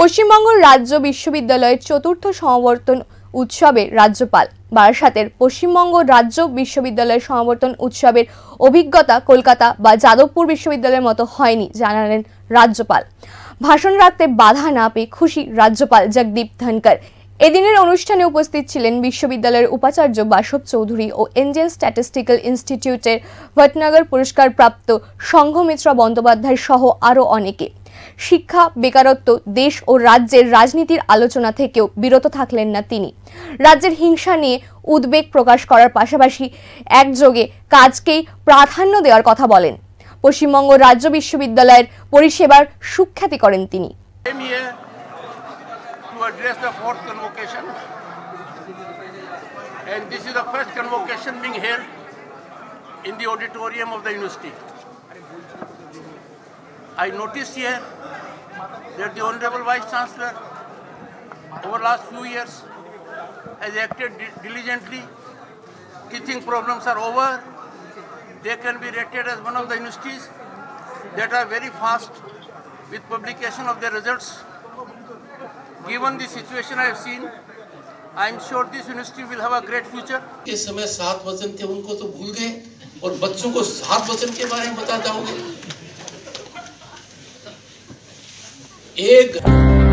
পশ্চিমবঙ্গ রাজ্য বিশ্ববিদ্যালয়ের চতুর্থ সমাবর্তন উৎসবে রাজ্যপাল বারাসাতের পশ্চিমবঙ্গ রাজ্য বিশ্ববিদ্যালয়ের সমাবর্তন উৎসবের অভিজ্ঞতা কলকাতা বা যাদবপুর বিশ্ববিদ্যালয়ের মতো হয়নি জানালেন রাজ্যপাল ভাষণ রাখতে বাধা না পেয়ে খুশি রাজ্যপাল জগদীপ ধনকর এদিনের অনুষ্ঠানে উপস্থিত ছিলেন বিশ্ববিদ্যালয়ের উপাচার্য বাসব চৌধুরী ও ইন্ডিয়ান স্ট্যাটিস্টিক্যাল ইনস্টিটিউটের ভটনগর পুরস্কারপ্রাপ্ত সংঘমিত্রা বন্দ্যোপাধ্যায় সহ আরও অনেকে শিক্ষা বেকারত্ব দেশ ও রাজ্যের রাজনীতির আলোচনা থেকেও বিরত থাকলেন না তিনি রাজ্যের হিংসা নিয়ে উদ্বেগ প্রকাশ করার পাশাপাশি একযোগে কাজকেই প্রাধান্য দেওয়ার কথা বলেন পশ্চিমবঙ্গ রাজ্য বিশ্ববিদ্যালয়ের পরিষেবার সুখ্যাতি করেন তিনি And this is the first convocation being held in the auditorium of the university. I noticed here that the Honorable Vice Chancellor over the last few years has acted diligently. Teaching problems are over. They can be rated as one of the universities that are very fast with publication of their results. Given the situation I have seen, I am sure this university will have a great future. इस समय सात वचन थे उनको तो भूल गए और बच्चों को सात वचन के बारे में बता जाओगे Ega!